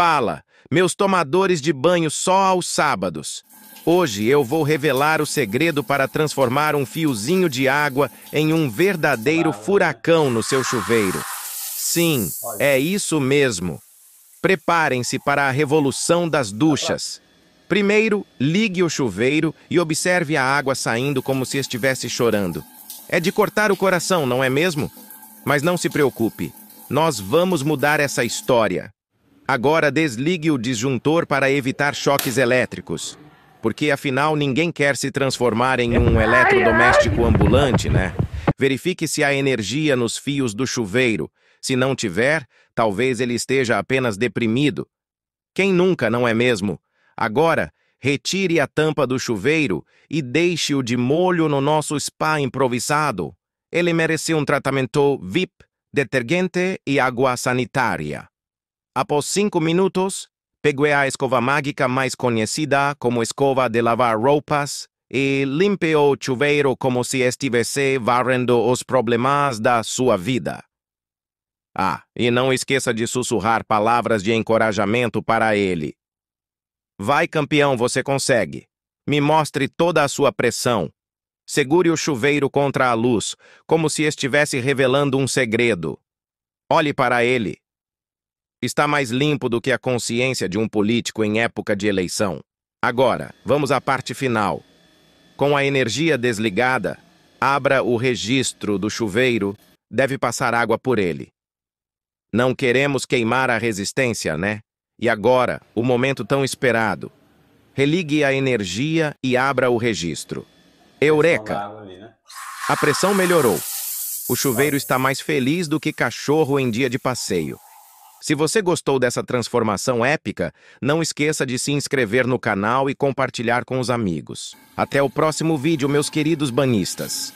Fala, meus tomadores de banho só aos sábados. Hoje eu vou revelar o segredo para transformar um fiozinho de água em um verdadeiro furacão no seu chuveiro. Sim, é isso mesmo. Preparem-se para a revolução das duchas. Primeiro, ligue o chuveiro e observe a água saindo como se estivesse chorando. É de cortar o coração, não é mesmo? Mas não se preocupe, nós vamos mudar essa história. Agora desligue o disjuntor para evitar choques elétricos. Porque afinal ninguém quer se transformar em um eletrodoméstico ambulante, né? Verifique se há energia nos fios do chuveiro. Se não tiver, talvez ele esteja apenas deprimido. Quem nunca, não é mesmo? Agora, retire a tampa do chuveiro e deixe-o de molho no nosso spa improvisado. Ele merece um tratamento VIP, detergente e água sanitária. Após cinco minutos, peguei a escova mágica mais conhecida como escova de lavar roupas e limpe o chuveiro como se estivesse varrendo os problemas da sua vida. Ah, e não esqueça de sussurrar palavras de encorajamento para ele. Vai, campeão, você consegue. Me mostre toda a sua pressão. Segure o chuveiro contra a luz, como se estivesse revelando um segredo. Olhe para ele está mais limpo do que a consciência de um político em época de eleição. Agora, vamos à parte final. Com a energia desligada, abra o registro do chuveiro, deve passar água por ele. Não queremos queimar a resistência, né? E agora, o momento tão esperado. Religue a energia e abra o registro. Eureka! Né? A pressão melhorou. O chuveiro está mais feliz do que cachorro em dia de passeio. Se você gostou dessa transformação épica, não esqueça de se inscrever no canal e compartilhar com os amigos. Até o próximo vídeo, meus queridos banistas.